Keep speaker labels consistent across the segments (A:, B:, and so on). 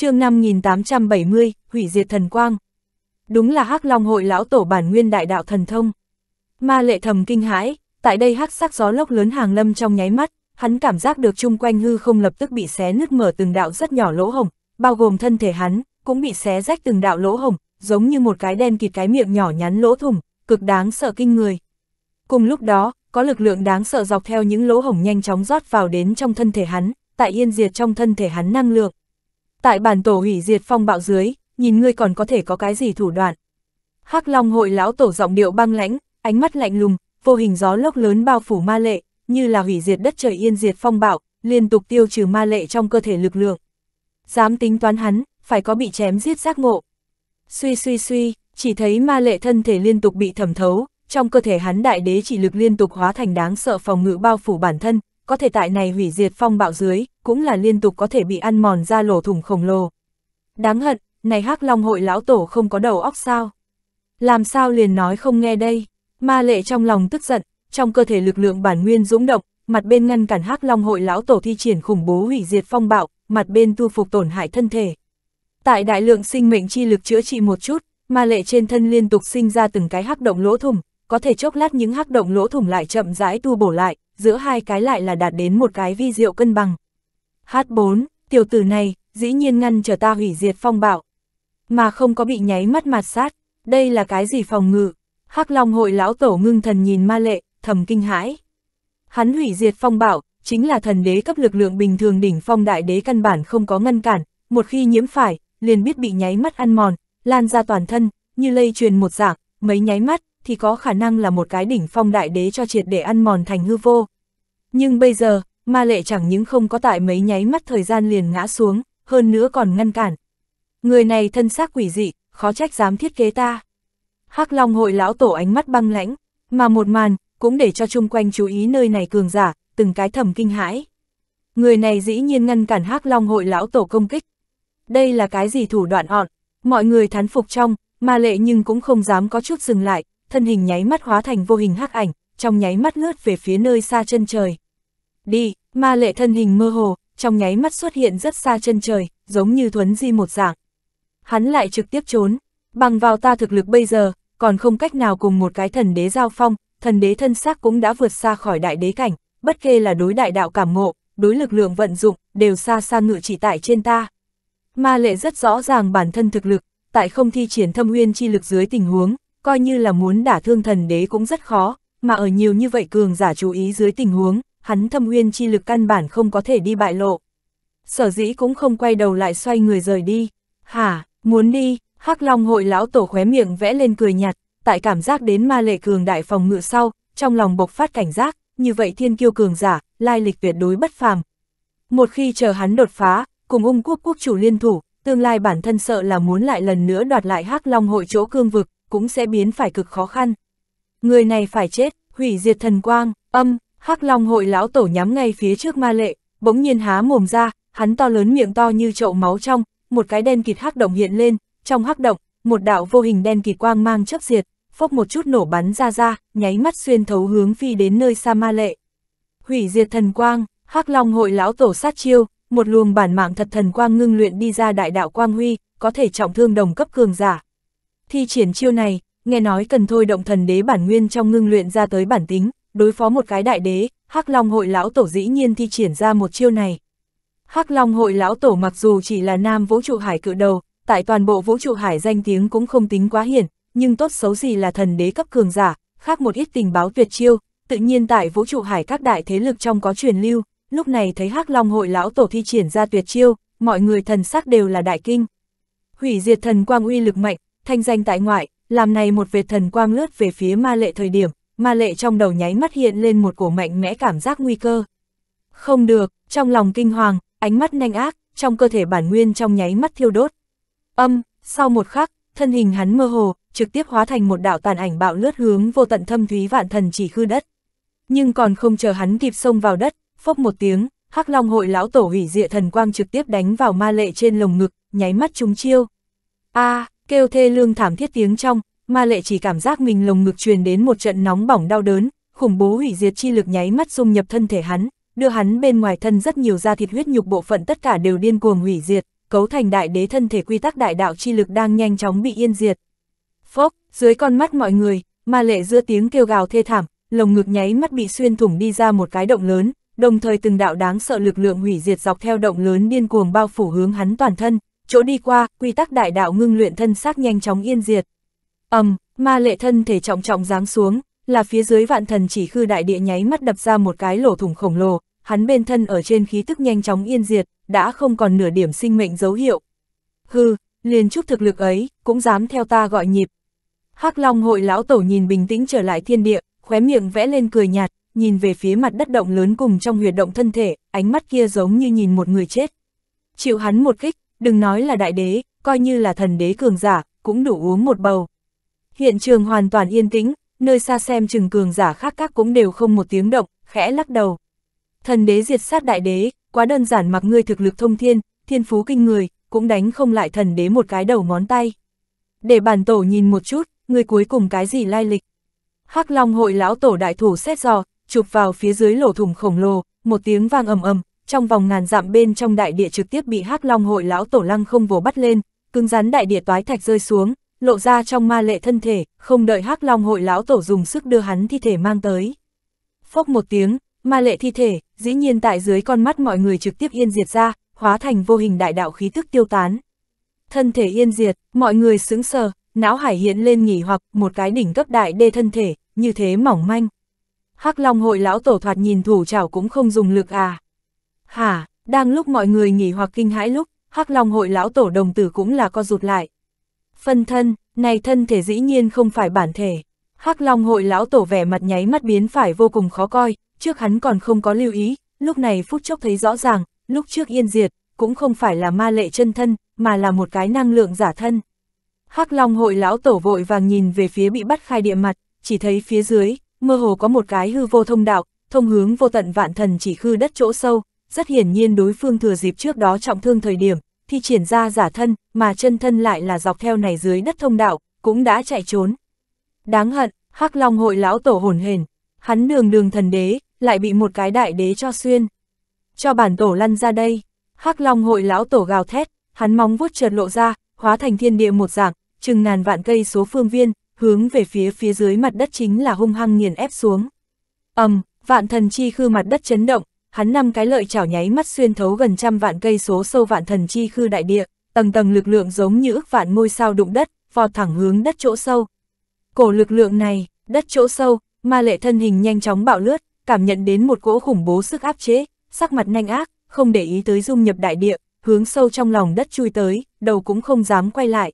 A: chương 5870, hủy diệt thần quang. Đúng là hắc Long hội lão tổ bản nguyên đại đạo thần thông. Ma lệ thầm kinh hãi, tại đây hắc sắc gió lốc lớn hàng lâm trong nháy mắt, hắn cảm giác được chung quanh hư không lập tức bị xé nứt mở từng đạo rất nhỏ lỗ hồng, bao gồm thân thể hắn, cũng bị xé rách từng đạo lỗ hồng, giống như một cái đen kịt cái miệng nhỏ nhắn lỗ thủng, cực đáng sợ kinh người. Cùng lúc đó, có lực lượng đáng sợ dọc theo những lỗ hổng nhanh chóng rót vào đến trong thân thể hắn, tại yên diệt trong thân thể hắn năng lượng tại bản tổ hủy diệt phong bạo dưới, nhìn ngươi còn có thể có cái gì thủ đoạn. hắc Long hội lão tổ giọng điệu băng lãnh, ánh mắt lạnh lùng, vô hình gió lốc lớn bao phủ ma lệ, như là hủy diệt đất trời yên diệt phong bạo, liên tục tiêu trừ ma lệ trong cơ thể lực lượng. Dám tính toán hắn, phải có bị chém giết giác ngộ. Suy suy suy, chỉ thấy ma lệ thân thể liên tục bị thẩm thấu, trong cơ thể hắn đại đế chỉ lực liên tục hóa thành đáng sợ phòng ngự bao phủ bản thân, có thể tại này hủy diệt phong bạo dưới, cũng là liên tục có thể bị ăn mòn ra lỗ thủng khổng lồ. Đáng hận, này hắc long hội lão tổ không có đầu óc sao? Làm sao liền nói không nghe đây? Ma lệ trong lòng tức giận, trong cơ thể lực lượng bản nguyên dũng động, mặt bên ngăn cản hắc long hội lão tổ thi triển khủng bố hủy diệt phong bạo, mặt bên tu phục tổn hại thân thể. Tại đại lượng sinh mệnh chi lực chữa trị một chút, ma lệ trên thân liên tục sinh ra từng cái hắc động lỗ thủng, có thể chốc lát những hắc động lỗ thủng lại chậm rãi tu bổ lại, giữa hai cái lại là đạt đến một cái vi diệu cân bằng. H4, tiểu tử này, dĩ nhiên ngăn trở ta hủy diệt phong bạo, mà không có bị nháy mắt mạt sát, đây là cái gì phòng ngự? Hắc Long hội lão tổ ngưng thần nhìn ma lệ, thầm kinh hãi. Hắn hủy diệt phong bạo, chính là thần đế cấp lực lượng bình thường đỉnh phong đại đế căn bản không có ngăn cản, một khi nhiễm phải, liền biết bị nháy mắt ăn mòn, lan ra toàn thân, như lây truyền một dạng, mấy nháy mắt, thì có khả năng là một cái đỉnh phong đại đế cho triệt để ăn mòn thành hư vô. Nhưng bây giờ, ma lệ chẳng những không có tại mấy nháy mắt thời gian liền ngã xuống, hơn nữa còn ngăn cản. Người này thân xác quỷ dị, khó trách dám thiết kế ta. hắc Long hội lão tổ ánh mắt băng lãnh, mà một màn, cũng để cho chung quanh chú ý nơi này cường giả, từng cái thầm kinh hãi. Người này dĩ nhiên ngăn cản hắc Long hội lão tổ công kích. Đây là cái gì thủ đoạn ọn, mọi người thán phục trong, ma lệ nhưng cũng không dám có chút dừng lại, thân hình nháy mắt hóa thành vô hình hắc ảnh, trong nháy mắt lướt về phía nơi xa chân trời. Đi, ma lệ thân hình mơ hồ, trong nháy mắt xuất hiện rất xa chân trời, giống như thuấn di một dạng. Hắn lại trực tiếp trốn, bằng vào ta thực lực bây giờ, còn không cách nào cùng một cái thần đế giao phong, thần đế thân xác cũng đã vượt xa khỏi đại đế cảnh, bất kê là đối đại đạo cảm ngộ, đối lực lượng vận dụng, đều xa xa ngự chỉ tại trên ta. Ma lệ rất rõ ràng bản thân thực lực, tại không thi triển thâm nguyên chi lực dưới tình huống, coi như là muốn đả thương thần đế cũng rất khó, mà ở nhiều như vậy cường giả chú ý dưới tình huống, hắn thâm nguyên chi lực căn bản không có thể đi bại lộ. Sở dĩ cũng không quay đầu lại xoay người rời đi. Hả, muốn đi, hắc Long hội lão tổ khóe miệng vẽ lên cười nhạt, tại cảm giác đến ma lệ cường đại phòng ngự sau, trong lòng bộc phát cảnh giác, như vậy thiên kiêu cường giả, lai lịch tuyệt đối bất phàm. Một khi chờ hắn đột phá, cùng ung quốc quốc chủ liên thủ, tương lai bản thân sợ là muốn lại lần nữa đoạt lại hắc Long hội chỗ cương vực, cũng sẽ biến phải cực khó khăn. Người này phải chết, hủy diệt thần quang, âm, hắc long hội lão tổ nhắm ngay phía trước ma lệ, bỗng nhiên há mồm ra, hắn to lớn miệng to như chậu máu trong, một cái đen kịt hắc động hiện lên, trong hắc động, một đạo vô hình đen kịt quang mang chấp diệt, phốc một chút nổ bắn ra ra, nháy mắt xuyên thấu hướng phi đến nơi xa ma lệ. Hủy diệt thần quang, hắc long hội lão tổ sát chiêu, một luồng bản mạng thật thần quang ngưng luyện đi ra đại đạo quang huy, có thể trọng thương đồng cấp cường giả, Thi triển chiêu này, nghe nói cần thôi động thần đế bản nguyên trong ngưng luyện ra tới bản tính, đối phó một cái đại đế, Hắc Long hội lão tổ dĩ nhiên thi triển ra một chiêu này. Hắc Long hội lão tổ mặc dù chỉ là nam vũ trụ hải cự đầu, tại toàn bộ vũ trụ hải danh tiếng cũng không tính quá hiển, nhưng tốt xấu gì là thần đế cấp cường giả, khác một ít tình báo tuyệt chiêu, tự nhiên tại vũ trụ hải các đại thế lực trong có truyền lưu, lúc này thấy Hắc Long hội lão tổ thi triển ra tuyệt chiêu, mọi người thần sắc đều là đại kinh. Hủy diệt thần quang uy lực mạnh, thanh danh tại ngoại, làm này một vệt thần quang lướt về phía ma lệ thời điểm, ma lệ trong đầu nháy mắt hiện lên một cổ mạnh mẽ cảm giác nguy cơ. Không được, trong lòng kinh hoàng, ánh mắt nhanh ác, trong cơ thể bản nguyên trong nháy mắt thiêu đốt. Âm, sau một khắc, thân hình hắn mơ hồ, trực tiếp hóa thành một đạo tàn ảnh bạo lướt hướng vô tận thâm thúy vạn thần chỉ khư đất. Nhưng còn không chờ hắn kịp xông vào đất, phốc một tiếng, Hắc Long hội lão tổ hủy diệt thần quang trực tiếp đánh vào ma lệ trên lồng ngực, nháy mắt trúng chiêu. A, à, Kêu thê lương thảm thiết tiếng trong, ma lệ chỉ cảm giác mình lồng ngực truyền đến một trận nóng bỏng đau đớn, khủng bố hủy diệt chi lực nháy mắt dung nhập thân thể hắn, đưa hắn bên ngoài thân rất nhiều da thịt huyết nhục bộ phận tất cả đều điên cuồng hủy diệt, cấu thành đại đế thân thể quy tắc đại đạo chi lực đang nhanh chóng bị yên diệt. Phốc, dưới con mắt mọi người, ma lệ giữa tiếng kêu gào thê thảm, lồng ngực nháy mắt bị xuyên thủng đi ra một cái động lớn, đồng thời từng đạo đáng sợ lực lượng hủy diệt dọc theo động lớn điên cuồng bao phủ hướng hắn toàn thân, chỗ đi qua, quy tắc đại đạo ngưng luyện thân xác nhanh chóng yên diệt. ầm, um, ma lệ thân thể trọng trọng giáng xuống, là phía dưới vạn thần chỉ khư đại địa nháy mắt đập ra một cái lỗ thủng khổng lồ, hắn bên thân ở trên khí tức nhanh chóng yên diệt, đã không còn nửa điểm sinh mệnh dấu hiệu. Hừ, liền chút thực lực ấy, cũng dám theo ta gọi nhịp. hắc Long hội lão tổ nhìn bình tĩnh trở lại thiên địa, khóe miệng vẽ lên cười nhạt, nhìn về phía mặt đất động lớn cùng trong huyệt động thân thể, ánh mắt kia giống như nhìn một người chết. Chịu hắn một kích, đừng nói là đại đế, coi như là thần đế cường giả, cũng đủ uống một bầu. Hiện trường hoàn toàn yên tĩnh, nơi xa xem chừng cường giả khác các cũng đều không một tiếng động, khẽ lắc đầu. Thần đế diệt sát đại đế, quá đơn giản mặc ngươi thực lực thông thiên, thiên phú kinh người, cũng đánh không lại thần đế một cái đầu ngón tay. Để bản tổ nhìn một chút, ngươi cuối cùng cái gì lai lịch. Hắc Long hội lão tổ đại thủ xét dò, chụp vào phía dưới lỗ thủng khổng lồ, một tiếng vang ầm ầm, trong vòng ngàn dặm bên trong đại địa trực tiếp bị hắc long hội lão tổ lăng không vồ bắt lên, cứng rắn đại địa toái thạch rơi xuống, lộ ra trong ma lệ thân thể, không đợi hắc long hội lão tổ dùng sức đưa hắn thi thể mang tới. Phốc một tiếng, ma lệ thi thể, dĩ nhiên tại dưới con mắt mọi người trực tiếp yên diệt ra, hóa thành vô hình đại đạo khí tức tiêu tán. Thân thể yên diệt, mọi người sững sờ, não hải hiện lên nghỉ hoặc một cái đỉnh cấp đại đê thân thể, như thế mỏng manh. Hắc Long hội lão tổ thoạt nhìn thủ chảo cũng không dùng lực à. Hả, đang lúc mọi người nghỉ hoặc kinh hãi lúc, Hắc Long hội lão tổ đồng tử cũng là co rụt lại. Phân thân, này thân thể dĩ nhiên không phải bản thể. Hắc Long hội lão tổ vẻ mặt nháy mắt biến phải vô cùng khó coi, trước hắn còn không có lưu ý, lúc này phút chốc thấy rõ ràng, lúc trước yên diệt, cũng không phải là ma lệ chân thân, mà là một cái năng lượng giả thân. Hắc Long hội lão tổ vội vàng nhìn về phía bị bắt khai địa mặt, chỉ thấy phía dưới, mơ hồ có một cái hư vô thông đạo, thông hướng vô tận vạn thần chỉ khư đất chỗ sâu, rất hiển nhiên đối phương thừa dịp trước đó trọng thương thời điểm, thì triển ra giả thân, mà chân thân lại là dọc theo này dưới đất thông đạo, cũng đã chạy trốn. Đáng hận, Hắc Long hội lão tổ hồn hền, hắn đường đường thần đế, lại bị một cái đại đế cho xuyên. Cho bản tổ lăn ra đây, Hắc Long hội lão tổ gào thét, hắn móng vuốt trượt lộ ra, hóa thành thiên địa một dạng, chừng ngàn vạn cây số phương viên, hướng về phía phía dưới mặt đất chính là hung hăng nghiền ép xuống. Ầm, um, vạn thần chi khư mặt đất chấn động, hắn năm cái lợi chảo nháy mắt xuyên thấu gần trăm vạn cây số sâu vạn thần chi khư đại địa, tầng tầng lực lượng giống như ước vạn ngôi sao đụng đất, vọt thẳng hướng đất chỗ sâu. Cổ lực lượng này, đất chỗ sâu, ma lệ thân hình nhanh chóng bạo lướt, cảm nhận đến một cỗ khủng bố sức áp chế, sắc mặt nhanh ác, không để ý tới dung nhập đại địa, hướng sâu trong lòng đất chui tới, đầu cũng không dám quay lại.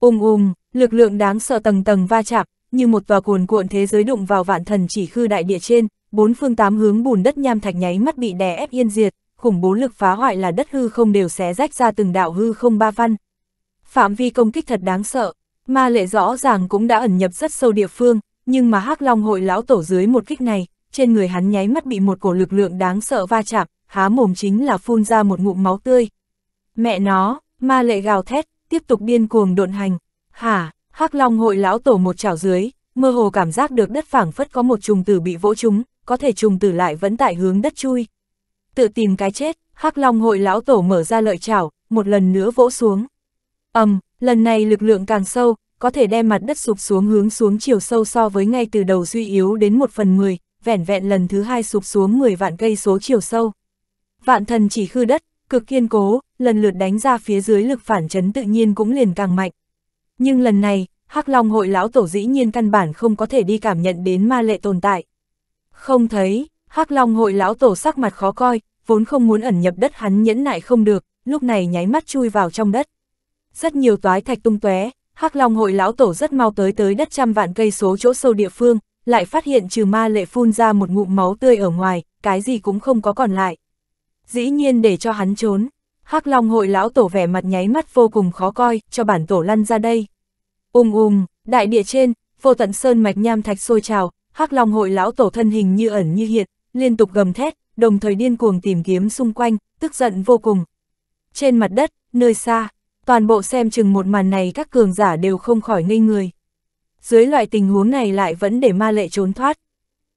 A: Ùm um ùm, um, lực lượng đáng sợ tầng tầng va chạm, như một tòa cuồn cuộn thế giới đụng vào vạn thần chỉ khư đại địa trên, bốn phương tám hướng bùn đất nham thạch nháy mắt bị đè ép yên diệt, khủng bố lực phá hoại là đất hư không đều xé rách ra từng đạo hư không ba văn. Phạm vi công kích thật đáng sợ, ma lệ rõ ràng cũng đã ẩn nhập rất sâu địa phương, nhưng mà hắc Long hội lão tổ dưới một kích này, trên người hắn nháy mắt bị một cổ lực lượng đáng sợ va chạm, há mồm chính là phun ra một ngụm máu tươi. Mẹ nó, ma lệ gào thét, tiếp tục điên cuồng độn hành. Hả, hắc Long hội lão tổ một chảo dưới, mơ hồ cảm giác được đất phẳng phất có một trùng tử bị vỗ trúng, có thể trùng tử lại vẫn tại hướng đất chui. Tự tìm cái chết, hắc long hội lão tổ mở ra lợi chảo, một lần nữa vỗ xuống. ầm, lần này lực lượng càng sâu, có thể đem mặt đất sụp xuống hướng xuống chiều sâu so với ngay từ đầu suy yếu đến một phần mười, vẻn vẹn lần thứ hai sụp xuống 10 vạn cây số chiều sâu. Vạn thần chỉ khư đất, cực kiên cố, lần lượt đánh ra phía dưới lực phản chấn tự nhiên cũng liền càng mạnh. Nhưng lần này, Hắc Long hội lão tổ dĩ nhiên căn bản không có thể đi cảm nhận đến ma lệ tồn tại. Không thấy, Hắc Long hội lão tổ sắc mặt khó coi, vốn không muốn ẩn nhập đất hắn nhẫn nại không được, lúc này nháy mắt chui vào trong đất. Rất nhiều toái thạch tung tóe, Hắc Long hội lão tổ rất mau tới tới đất trăm vạn cây số chỗ sâu địa phương, lại phát hiện trừ ma lệ phun ra một ngụm máu tươi ở ngoài, cái gì cũng không có còn lại. Dĩ nhiên để cho hắn trốn, Hắc Long hội lão tổ vẻ mặt nháy mắt vô cùng khó coi, cho bản tổ lăn ra đây. Ùm um ùm, um, đại địa trên, vô tận sơn mạch nham thạch sôi trào, hắc Long hội lão tổ thân hình như ẩn như hiện, liên tục gầm thét, đồng thời điên cuồng tìm kiếm xung quanh, tức giận vô cùng. Trên mặt đất, nơi xa, toàn bộ xem chừng một màn này các cường giả đều không khỏi ngây người. Dưới loại tình huống này lại vẫn để ma lệ trốn thoát.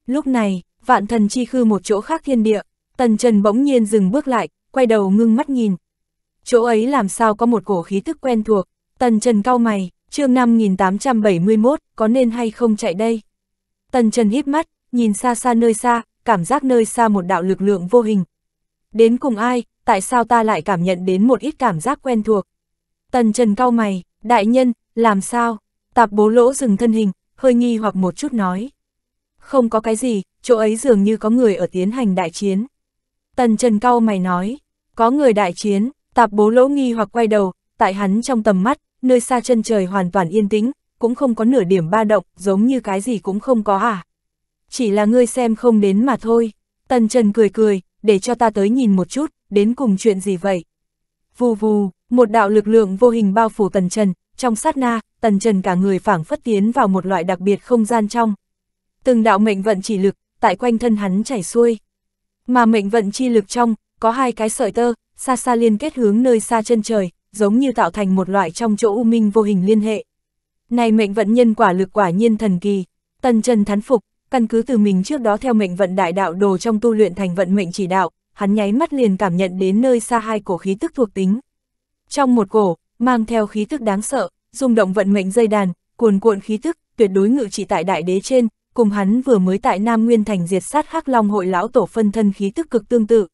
A: Lúc này, vạn thần chi khư một chỗ khác thiên địa, tần trần bỗng nhiên dừng bước lại, quay đầu ngưng mắt nhìn. Chỗ ấy làm sao có một cổ khí tức quen thuộc, tần trần cao mày, chương năm 5871, có nên hay không chạy đây? Tần Trần híp mắt, nhìn xa xa nơi xa, cảm giác nơi xa một đạo lực lượng vô hình. Đến cùng ai, tại sao ta lại cảm nhận đến một ít cảm giác quen thuộc? Tần Trần cau mày, đại nhân, làm sao? Tạp bố lỗ dừng thân hình, hơi nghi hoặc một chút nói. Không có cái gì, chỗ ấy dường như có người ở tiến hành đại chiến. Tần Trần cau mày nói, có người đại chiến, tạp bố lỗ nghi hoặc quay đầu, tại hắn trong tầm mắt, nơi xa chân trời hoàn toàn yên tĩnh, cũng không có nửa điểm ba động, giống như cái gì cũng không có à. Chỉ là ngươi xem không đến mà thôi. Tần Trần cười cười, để cho ta tới nhìn một chút, đến cùng chuyện gì vậy. Vù vù, một đạo lực lượng vô hình bao phủ Tần Trần, trong sát na, Tần Trần cả người phảng phất tiến vào một loại đặc biệt không gian trong. Từng đạo mệnh vận chỉ lực, tại quanh thân hắn chảy xuôi. Mà mệnh vận chi lực trong, có hai cái sợi tơ, xa xa liên kết hướng nơi xa chân trời, giống như tạo thành một loại trong chỗ u minh vô hình liên hệ. Này mệnh vận nhân quả lực quả nhiên thần kỳ, tần trần thán phục, căn cứ từ mình trước đó theo mệnh vận đại đạo đồ trong tu luyện thành vận mệnh chỉ đạo, hắn nháy mắt liền cảm nhận đến nơi xa hai cổ khí tức thuộc tính. Trong một cổ, mang theo khí tức đáng sợ, rung động vận mệnh dây đàn, cuồn cuộn khí tức, tuyệt đối ngự trị tại đại đế trên, cùng hắn vừa mới tại Nam Nguyên thành diệt sát Hắc Long hội lão tổ phân thân khí tức cực tương tự.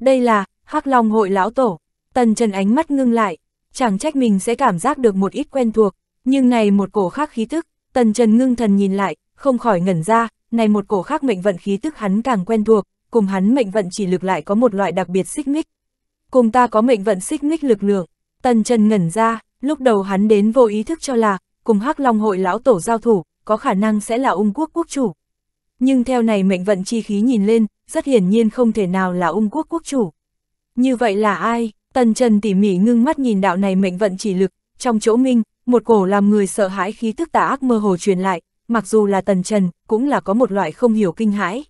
A: Đây là Hắc Long hội lão tổ. Tần Trần ánh mắt ngưng lại, chẳng trách mình sẽ cảm giác được một ít quen thuộc, nhưng này một cổ khác khí tức, tần trần ngưng thần nhìn lại, không khỏi ngẩn ra, này một cổ khác mệnh vận khí tức hắn càng quen thuộc, cùng hắn mệnh vận chỉ lực lại có một loại đặc biệt xích mích. Cùng ta có mệnh vận xích mích lực lượng, tần trần ngẩn ra, lúc đầu hắn đến vô ý thức cho là, cùng hắc long hội lão tổ giao thủ, có khả năng sẽ là ung quốc quốc chủ. Nhưng theo này mệnh vận chi khí nhìn lên, rất hiển nhiên không thể nào là ung quốc quốc chủ. Như vậy là ai? Tần Trần tỉ mỉ ngưng mắt nhìn đạo này mệnh vận chỉ lực, trong chỗ minh, một cổ làm người sợ hãi khí tức tà ác mơ hồ truyền lại, mặc dù là tần trần, cũng là có một loại không hiểu kinh hãi.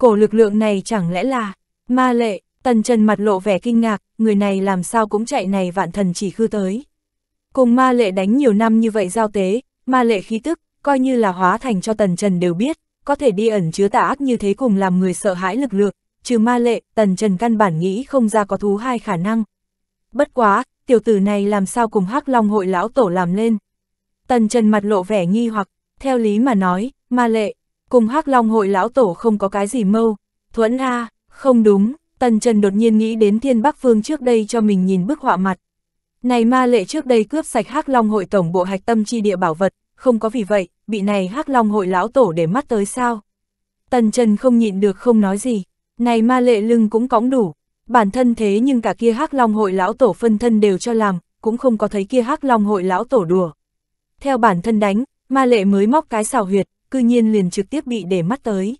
A: Cổ lực lượng này chẳng lẽ là ma lệ, tần trần mặt lộ vẻ kinh ngạc, người này làm sao cũng chạy này vạn thần chỉ khư tới. Cùng ma lệ đánh nhiều năm như vậy giao tế, ma lệ khí tức, coi như là hóa thành cho tần trần đều biết, có thể đi ẩn chứa tà ác như thế cùng làm người sợ hãi lực lượng, trừ ma lệ, tần trần căn bản nghĩ không ra có thú hai khả năng. Bất quá, tiểu tử này làm sao cùng hắc long hội lão tổ làm lên. Tần Trần mặt lộ vẻ nghi hoặc, theo lý mà nói, ma lệ, cùng hắc long hội lão tổ không có cái gì mâu, thuẫn a không đúng, Tần Trần đột nhiên nghĩ đến thiên bắc phương trước đây cho mình nhìn bức họa mặt. Này ma lệ trước đây cướp sạch hắc long hội tổng bộ hạch tâm chi địa bảo vật, không có vì vậy, bị này hắc long hội lão tổ để mắt tới sao. Tần Trần không nhịn được không nói gì, này ma lệ lưng cũng cõng đủ, bản thân thế nhưng cả kia hắc long hội lão tổ phân thân đều cho làm, cũng không có thấy kia hắc long hội lão tổ đùa. Theo bản thân đánh, ma lệ mới móc cái xào huyệt, cư nhiên liền trực tiếp bị để mắt tới.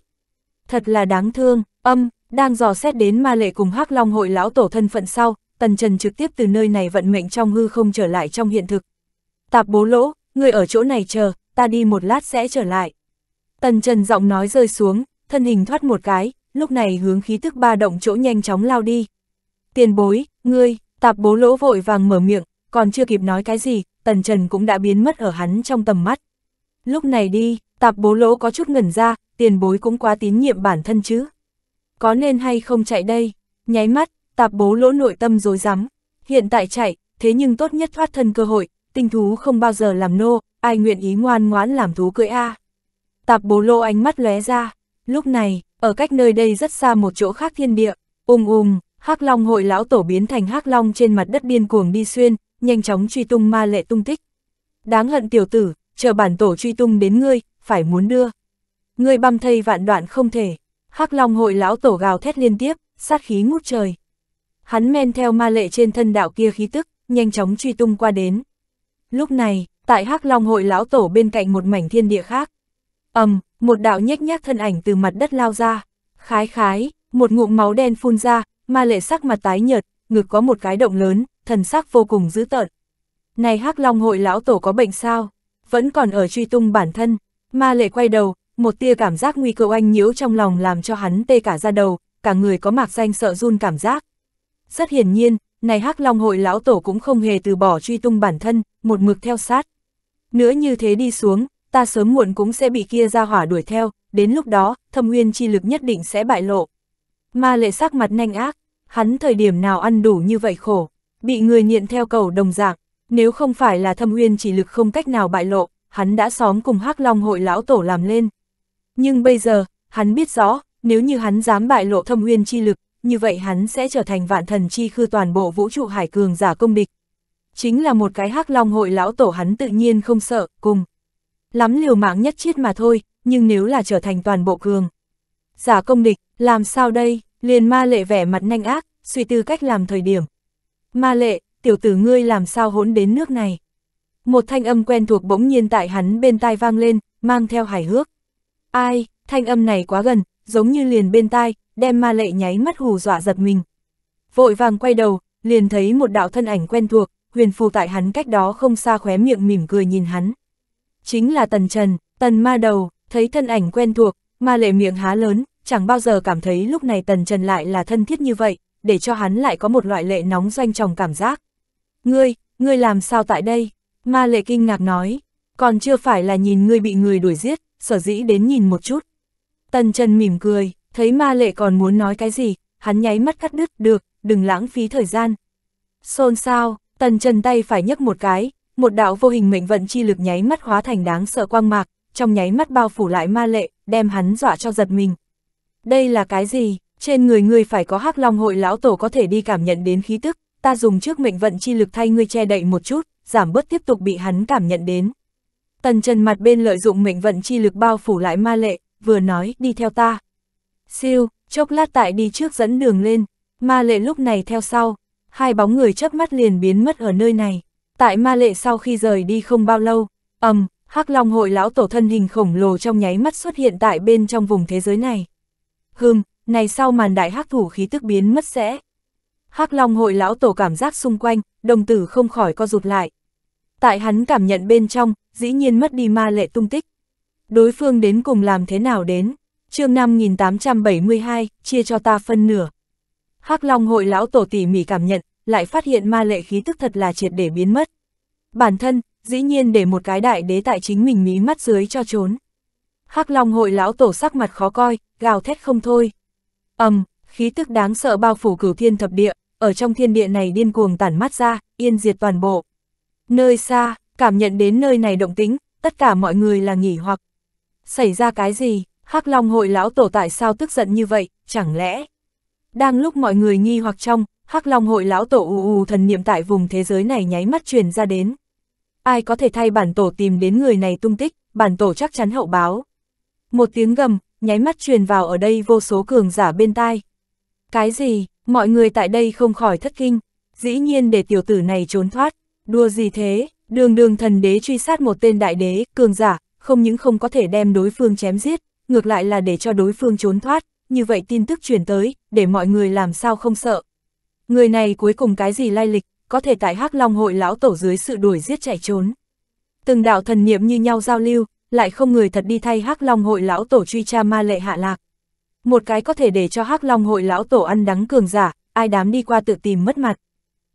A: Thật là đáng thương, âm, đang dò xét đến ma lệ cùng hắc long hội lão tổ thân phận sau, tần trần trực tiếp từ nơi này vận mệnh trong hư không trở lại trong hiện thực. Tạp bố lỗ, người ở chỗ này chờ, ta đi một lát sẽ trở lại. Tần trần giọng nói rơi xuống, thân hình thoát một cái, lúc này hướng khí tức ba động chỗ nhanh chóng lao đi. Tiền bối, ngươi, tạp bố lỗ vội vàng mở miệng, còn chưa kịp nói cái gì, tần trần cũng đã biến mất ở hắn trong tầm mắt. Lúc này đi, tạp bố lỗ có chút ngẩn ra, tiền bối cũng quá tín nhiệm bản thân chứ. Có nên hay không chạy đây, nháy mắt, tạp bố lỗ nội tâm dối rắm hiện tại chạy, thế nhưng tốt nhất thoát thân cơ hội, tinh thú không bao giờ làm nô, ai nguyện ý ngoan ngoãn làm thú cưỡi a Tạp bố lỗ ánh mắt lóe ra, Lúc này, ở cách nơi đây rất xa một chỗ khác thiên địa, ùm um ùm, um, hắc long hội lão tổ biến thành hắc long trên mặt đất điên cuồng đi xuyên, nhanh chóng truy tung ma lệ tung tích. Đáng hận tiểu tử, chờ bản tổ truy tung đến ngươi, phải muốn đưa. Ngươi băm thây vạn đoạn không thể. Hắc Long hội lão tổ gào thét liên tiếp, sát khí ngút trời. Hắn men theo ma lệ trên thân đạo kia khí tức, nhanh chóng truy tung qua đến. Lúc này, tại Hắc Long hội lão tổ bên cạnh một mảnh thiên địa khác. Ầm, một đạo nhếch nhác thân ảnh từ mặt đất lao ra, khái khái, một ngụm máu đen phun ra, ma lệ sắc mặt tái nhợt, ngực có một cái động lớn, thần sắc vô cùng dữ tợn. Này hắc long hội lão tổ có bệnh sao? Vẫn còn ở truy tung bản thân, ma lệ quay đầu, một tia cảm giác nguy cơ anh nhiễu trong lòng làm cho hắn tê cả ra đầu, cả người có mạc danh sợ run cảm giác. Rất hiển nhiên, này hắc long hội lão tổ cũng không hề từ bỏ truy tung bản thân, một mực theo sát. Nữa như thế đi xuống, ta sớm muộn cũng sẽ bị kia ra hỏa đuổi theo, đến lúc đó, thâm nguyên chi lực nhất định sẽ bại lộ. Ma lệ sắc mặt nhanh ác, hắn thời điểm nào ăn đủ như vậy khổ, bị người nghiện theo cầu đồng dạng, nếu không phải là thâm nguyên chỉ lực không cách nào bại lộ, hắn đã xóm cùng hắc long hội lão tổ làm lên. Nhưng bây giờ, hắn biết rõ, nếu như hắn dám bại lộ thâm nguyên chi lực, như vậy hắn sẽ trở thành vạn thần chi khư toàn bộ vũ trụ hải cường giả công địch. Chính là một cái hắc long hội lão tổ hắn tự nhiên không sợ, cùng lắm liều mạng nhất chiết mà thôi, nhưng nếu là trở thành toàn bộ cường. Giả công địch, làm sao đây, liền ma lệ vẻ mặt nhanh ác, suy tư cách làm thời điểm. Ma lệ, tiểu tử ngươi làm sao hỗn đến nước này. Một thanh âm quen thuộc bỗng nhiên tại hắn bên tai vang lên, mang theo hài hước. Ai, thanh âm này quá gần, giống như liền bên tai, đem ma lệ nháy mắt hù dọa giật mình. Vội vàng quay đầu, liền thấy một đạo thân ảnh quen thuộc, huyền phù tại hắn cách đó không xa khóe miệng mỉm cười nhìn hắn chính là tần trần, tần ma đầu, thấy thân ảnh quen thuộc, ma lệ miệng há lớn, chẳng bao giờ cảm thấy lúc này tần trần lại là thân thiết như vậy, để cho hắn lại có một loại lệ nóng doanh tròng cảm giác. Ngươi, ngươi làm sao tại đây? Ma lệ kinh ngạc nói, còn chưa phải là nhìn ngươi bị người đuổi giết, sở dĩ đến nhìn một chút. Tần Trần mỉm cười, thấy ma lệ còn muốn nói cái gì, hắn nháy mắt cắt đứt, được, đừng lãng phí thời gian. Xôn sao, Tần Trần tay phải nhấc một cái, một đạo vô hình mệnh vận chi lực nháy mắt hóa thành đáng sợ quang mạc, trong nháy mắt bao phủ lại ma lệ, đem hắn dọa cho giật mình. Đây là cái gì? Trên người ngươi phải có hắc long hội lão tổ có thể đi cảm nhận đến khí tức, ta dùng trước mệnh vận chi lực thay ngươi che đậy một chút, giảm bớt tiếp tục bị hắn cảm nhận đến. Tần Trần mặt bên lợi dụng mệnh vận chi lực bao phủ lại ma lệ, vừa nói đi theo ta. Siêu, chốc lát tại đi trước dẫn đường lên, ma lệ lúc này theo sau, hai bóng người chớp mắt liền biến mất ở nơi này. Tại ma lệ sau khi rời đi không bao lâu, ầm, um, hắc long hội lão tổ thân hình khổng lồ trong nháy mắt xuất hiện tại bên trong vùng thế giới này. Hừm, này sau màn đại hắc thủ khí tức biến mất sẽ. hắc long hội lão tổ cảm giác xung quanh, đồng tử không khỏi co rụt lại. Tại hắn cảm nhận bên trong, dĩ nhiên mất đi ma lệ tung tích. Đối phương đến cùng làm thế nào đến? chương 5872, chia cho ta phân nửa. hắc long hội lão tổ tỉ mỉ cảm nhận, lại phát hiện ma lệ khí tức thật là triệt để biến mất. Bản thân, dĩ nhiên để một cái đại đế tại chính mình mí mắt dưới cho trốn. Hắc Long hội lão tổ sắc mặt khó coi, gào thét không thôi. Ầm, khí tức đáng sợ bao phủ cửu thiên thập địa, ở trong thiên địa này điên cuồng tản mắt ra, yên diệt toàn bộ. Nơi xa, cảm nhận đến nơi này động tĩnh tất cả mọi người là nghỉ hoặc. Xảy ra cái gì, Hắc Long hội lão tổ tại sao tức giận như vậy, chẳng lẽ? Đang lúc mọi người nghi hoặc trong, Hắc Long hội lão tổ ù ù thần niệm tại vùng thế giới này nháy mắt truyền ra đến. Ai có thể thay bản tổ tìm đến người này tung tích, bản tổ chắc chắn hậu báo. Một tiếng gầm, nháy mắt truyền vào ở đây vô số cường giả bên tai. Cái gì, mọi người tại đây không khỏi thất kinh, dĩ nhiên để tiểu tử này trốn thoát, đua gì thế, đường đường thần đế truy sát một tên đại đế, cường giả, không những không có thể đem đối phương chém giết, ngược lại là để cho đối phương trốn thoát, như vậy tin tức truyền tới, để mọi người làm sao không sợ. Người này cuối cùng cái gì lai lịch, có thể tại hắc Long hội lão tổ dưới sự đuổi giết chạy trốn. Từng đạo thần niệm như nhau giao lưu, lại không người thật đi thay hắc Long hội lão tổ truy tra ma lệ hạ lạc. Một cái có thể để cho hắc Long hội lão tổ ăn đắng cường giả, ai đám đi qua tự tìm mất mặt.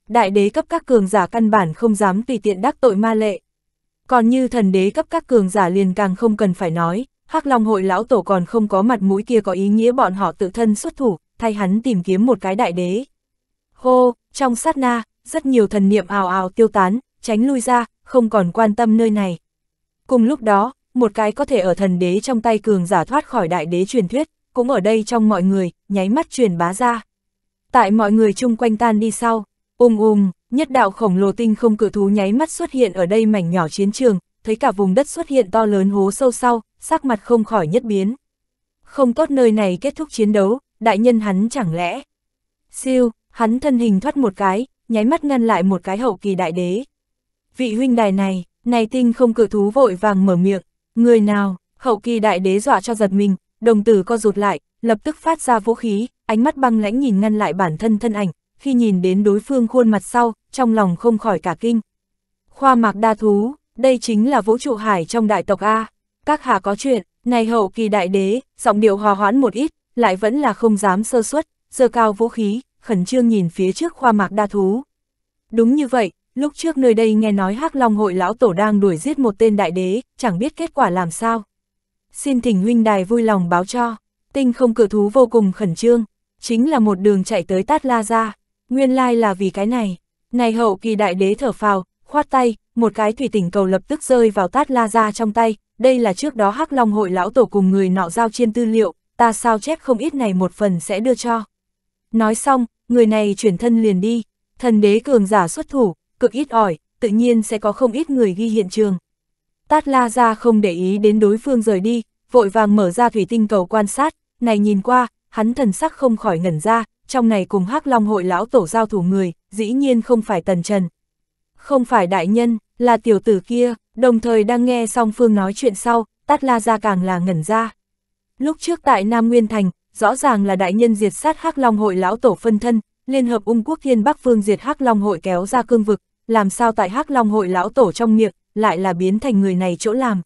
A: Đại đế cấp các cường giả căn bản không dám tùy tiện đắc tội ma lệ. Còn như thần đế cấp các cường giả liền càng không cần phải nói, hắc Long hội lão tổ còn không có mặt mũi kia có ý nghĩa bọn họ tự thân xuất thủ, thay hắn tìm kiếm một cái đại đế. Hô, trong sát na, rất nhiều thần niệm ào ào tiêu tán, tránh lui ra, không còn quan tâm nơi này. Cùng lúc đó, một cái có thể ở thần đế trong tay cường giả thoát khỏi đại đế truyền thuyết, cũng ở đây trong mọi người, nháy mắt truyền bá ra. Tại mọi người chung quanh tan đi sau, ung um ung, um, nhất đạo khổng lồ tinh không cự thú nháy mắt xuất hiện ở đây mảnh nhỏ chiến trường, thấy cả vùng đất xuất hiện to lớn hố sâu sau, sắc mặt không khỏi nhất biến. Không tốt nơi này kết thúc chiến đấu, đại nhân hắn chẳng lẽ. Siêu, hắn thân hình thoát một cái, nháy mắt ngăn lại một cái hậu kỳ đại đế. Vị huynh đài này, này tinh không cự thú vội vàng mở miệng, người nào, hậu kỳ đại đế dọa cho giật mình, đồng tử co rụt lại, lập tức phát ra vũ khí, ánh mắt băng lãnh nhìn ngăn lại bản thân thân ảnh, khi nhìn đến đối phương khuôn mặt sau, trong lòng không khỏi cả kinh. Khoa mạc đa thú, đây chính là vũ trụ hải trong đại tộc A, các hạ có chuyện, này hậu kỳ đại đế, giọng điệu hòa hoãn một ít, lại vẫn là không dám sơ suất, giơ cao vũ khí, khẩn trương nhìn phía trước khoa mạc đa thú. Đúng như vậy, lúc trước nơi đây nghe nói hắc Long hội lão tổ đang đuổi giết một tên đại đế, chẳng biết kết quả làm sao. Xin thỉnh huynh đài vui lòng báo cho, tinh không cửa thú vô cùng khẩn trương, chính là một đường chạy tới Tát La gia nguyên lai là vì cái này. Này hậu kỳ đại đế thở phào, khoát tay, một cái thủy tỉnh cầu lập tức rơi vào Tát La gia trong tay, đây là trước đó hắc Long hội lão tổ cùng người nọ giao chiên tư liệu, ta sao chép không ít này một phần sẽ đưa cho. Nói xong, người này chuyển thân liền đi, thần đế cường giả xuất thủ, cực ít ỏi, tự nhiên sẽ có không ít người ghi hiện trường. Tát La ra không để ý đến đối phương rời đi, vội vàng mở ra thủy tinh cầu quan sát, này nhìn qua, hắn thần sắc không khỏi ngẩn ra, trong này cùng hắc Long hội lão tổ giao thủ người, dĩ nhiên không phải Tần Trần. Không phải đại nhân, là tiểu tử kia, đồng thời đang nghe song phương nói chuyện sau, Tát La ra càng là ngẩn ra. Lúc trước tại Nam Nguyên Thành, rõ ràng là đại nhân diệt sát Hắc Long hội lão tổ phân thân, liên hợp ung quốc thiên Bắc Phương diệt Hắc Long hội kéo ra cương vực, làm sao tại Hắc Long hội lão tổ trong miệng, lại là biến thành người này chỗ làm.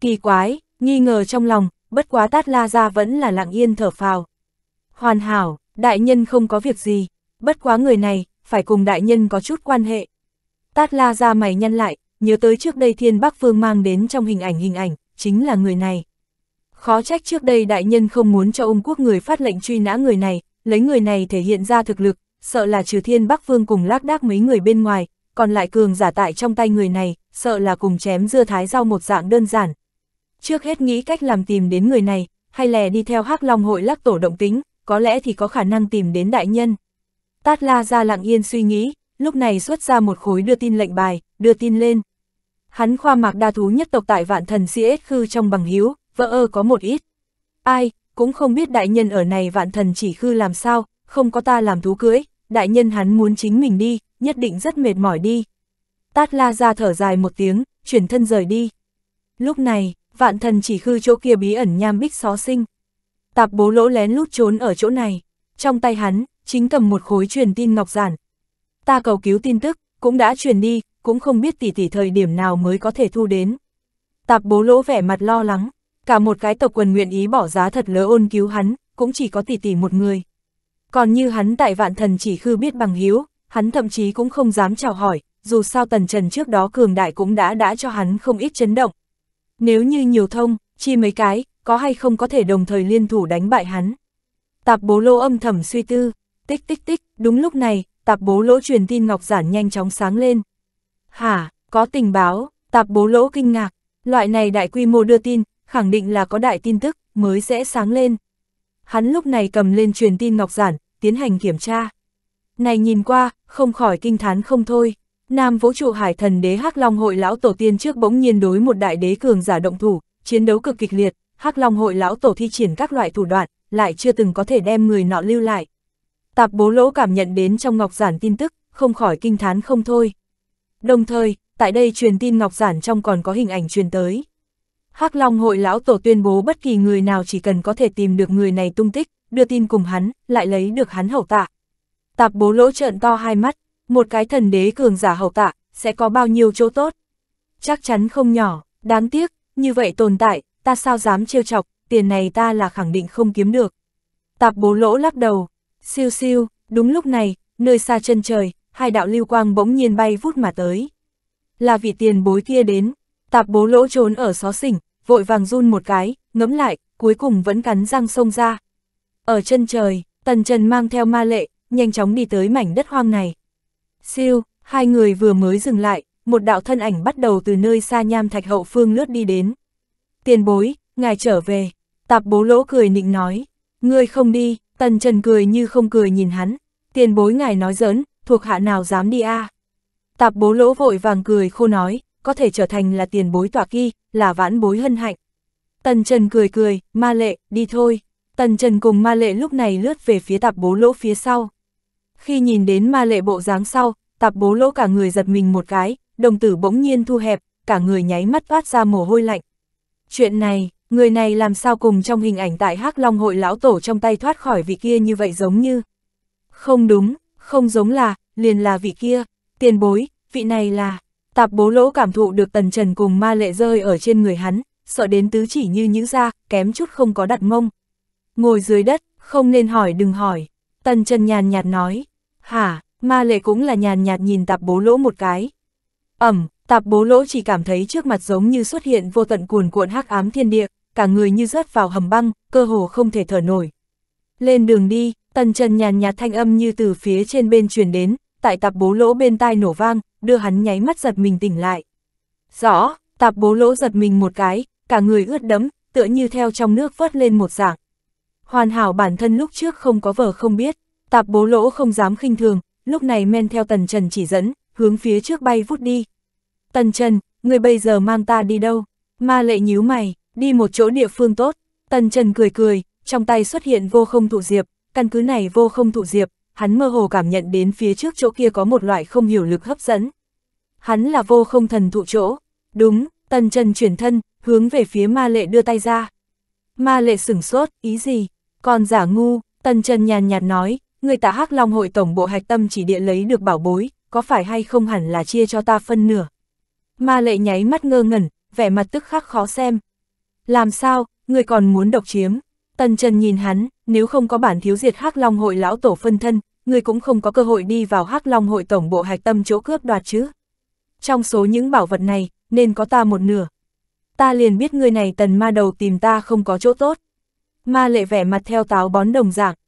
A: Kỳ quái, nghi ngờ trong lòng, bất quá Tát La ra vẫn là lặng yên thở phào. Hoàn hảo, đại nhân không có việc gì, bất quá người này, phải cùng đại nhân có chút quan hệ. Tát La ra mày nhăn lại, nhớ tới trước đây thiên Bắc Phương mang đến trong hình ảnh hình ảnh, chính là người này. Khó trách trước đây đại nhân không muốn cho ung quốc người phát lệnh truy nã người này, lấy người này thể hiện ra thực lực, sợ là trừ thiên bắc vương cùng lác đác mấy người bên ngoài, còn lại cường giả tại trong tay người này, sợ là cùng chém dưa thái rau một dạng đơn giản. Trước hết nghĩ cách làm tìm đến người này, hay lè đi theo hắc long hội lắc tổ động tính, có lẽ thì có khả năng tìm đến đại nhân. Tát la ra lặng yên suy nghĩ, lúc này xuất ra một khối đưa tin lệnh bài, đưa tin lên. Hắn khoa mạc đa thú nhất tộc tại vạn thần siết khư trong bằng hiếu, vỡ ơ có một ít. Ai, cũng không biết đại nhân ở này vạn thần chỉ khư làm sao, không có ta làm thú cưỡi, đại nhân hắn muốn chính mình đi, nhất định rất mệt mỏi đi. Tát la ra thở dài một tiếng, chuyển thân rời đi. Lúc này, vạn thần chỉ khư chỗ kia bí ẩn nham bích xó sinh. Tạp bố lỗ lén lút trốn ở chỗ này, trong tay hắn, chính cầm một khối truyền tin ngọc giản. Ta cầu cứu tin tức, cũng đã truyền đi, cũng không biết tỉ tỷ thời điểm nào mới có thể thu đến. Tạp bố lỗ vẻ mặt lo lắng, cả một cái tộc quần nguyện ý bỏ giá thật lớn ôn cứu hắn, cũng chỉ có tỷ tỷ một người. Còn như hắn tại vạn thần chỉ khư biết bằng hiếu, hắn thậm chí cũng không dám chào hỏi, dù sao tần trần trước đó cường đại cũng đã đã cho hắn không ít chấn động. Nếu như nhiều thông, chi mấy cái, có hay không có thể đồng thời liên thủ đánh bại hắn. Tạp bố lô âm thầm suy tư, tích tích tích, đúng lúc này, tạp bố lỗ truyền tin ngọc giản nhanh chóng sáng lên. Hả, có tình báo, tạp bố lỗ kinh ngạc, loại này đại quy mô đưa tin, khẳng định là có đại tin tức, mới sẽ sáng lên. Hắn lúc này cầm lên truyền tin ngọc giản, tiến hành kiểm tra. Này nhìn qua, không khỏi kinh thán không thôi. Nam vũ trụ hải thần đế Hắc Long hội lão tổ tiên trước bỗng nhiên đối một đại đế cường giả động thủ, chiến đấu cực kịch liệt, Hắc Long hội lão tổ thi triển các loại thủ đoạn, lại chưa từng có thể đem người nọ lưu lại. Tạp bố lỗ cảm nhận đến trong ngọc giản tin tức, không khỏi kinh thán không thôi. Đồng thời, tại đây truyền tin ngọc giản trong còn có hình ảnh truyền tới. Hắc Long hội lão tổ tuyên bố bất kỳ người nào chỉ cần có thể tìm được người này tung tích, đưa tin cùng hắn, lại lấy được hắn hậu tạ. Tạp bố lỗ trợn to hai mắt, một cái thần đế cường giả hậu tạ, sẽ có bao nhiêu chỗ tốt. Chắc chắn không nhỏ, đáng tiếc, như vậy tồn tại, ta sao dám trêu chọc, tiền này ta là khẳng định không kiếm được. Tạp bố lỗ lắc đầu, siêu siêu, đúng lúc này, nơi xa chân trời, hai đạo lưu quang bỗng nhiên bay vút mà tới. Là vị tiền bối kia đến, tạp bố lỗ trốn ở xó xỉnh, vội vàng run một cái, ngẫm lại, cuối cùng vẫn cắn răng sông ra. Ở chân trời, Tần Trần mang theo ma lệ, nhanh chóng đi tới mảnh đất hoang này. Siêu, hai người vừa mới dừng lại, một đạo thân ảnh bắt đầu từ nơi xa nham thạch hậu phương lướt đi đến. Tiền bối, ngài trở về, tạp bố lỗ cười nịnh nói, ngươi không đi, Tần Trần cười như không cười nhìn hắn, tiền bối ngài nói giỡn, thuộc hạ nào dám đi a à? Tạp bố lỗ vội vàng cười khô nói, có thể trở thành là tiền bối tỏa kỳ, là vãn bối hân hạnh. Tần Trần cười cười, ma lệ, đi thôi. Tần Trần cùng ma lệ lúc này lướt về phía tạp bố lỗ phía sau. Khi nhìn đến ma lệ bộ dáng sau, tạp bố lỗ cả người giật mình một cái, đồng tử bỗng nhiên thu hẹp, cả người nháy mắt toát ra mồ hôi lạnh. Chuyện này, người này làm sao cùng trong hình ảnh tại hắc Long hội lão tổ trong tay thoát khỏi vị kia như vậy giống như. Không đúng, không giống là, liền là vị kia, tiền bối, vị này là, Tạp bố lỗ cảm thụ được tần trần cùng ma lệ rơi ở trên người hắn, sợ đến tứ chỉ như những da, kém chút không có đặt mông. Ngồi dưới đất, không nên hỏi đừng hỏi. Tần trần nhàn nhạt nói, hả, ma lệ cũng là nhàn nhạt nhìn tạp bố lỗ một cái. Ẩm, tạp bố lỗ chỉ cảm thấy trước mặt giống như xuất hiện vô tận cuồn cuộn hắc ám thiên địa, cả người như rớt vào hầm băng, cơ hồ không thể thở nổi. Lên đường đi, tần trần nhàn nhạt thanh âm như từ phía trên bên truyền đến, tại tạp bố lỗ bên tai nổ vang, đưa hắn nháy mắt giật mình tỉnh lại. Rõ, tạp bố lỗ giật mình một cái, cả người ướt đẫm, tựa như theo trong nước vớt lên một dạng. Hoàn hảo bản thân lúc trước không có vờ không biết, tạp bố lỗ không dám khinh thường, lúc này men theo tần trần chỉ dẫn, hướng phía trước bay vút đi. Tần trần, người bây giờ mang ta đi đâu? Ma lệ nhíu mày, đi một chỗ địa phương tốt. Tần trần cười cười, trong tay xuất hiện vô không thụ diệp, căn cứ này vô không thụ diệp, hắn mơ hồ cảm nhận đến phía trước chỗ kia có một loại không hiểu lực hấp dẫn. Hắn là vô không thần thụ chỗ, đúng, tần chân chuyển thân, hướng về phía ma lệ đưa tay ra. Ma lệ sửng sốt, ý gì? Còn giả ngu, tần chân nhàn nhạt nói, người tả hắc long hội tổng bộ hạch tâm chỉ địa lấy được bảo bối, có phải hay không hẳn là chia cho ta phân nửa. Ma lệ nháy mắt ngơ ngẩn, vẻ mặt tức khắc khó xem. Làm sao, người còn muốn độc chiếm? Tần Trần nhìn hắn, nếu không có bản thiếu diệt hắc long hội lão tổ phân thân, ngươi cũng không có cơ hội đi vào hắc long hội tổng bộ hạch tâm chỗ cướp đoạt chứ. Trong số những bảo vật này, nên có ta một nửa. Ta liền biết người này tần ma đầu tìm ta không có chỗ tốt. Ma lệ vẻ mặt theo táo bón đồng dạng,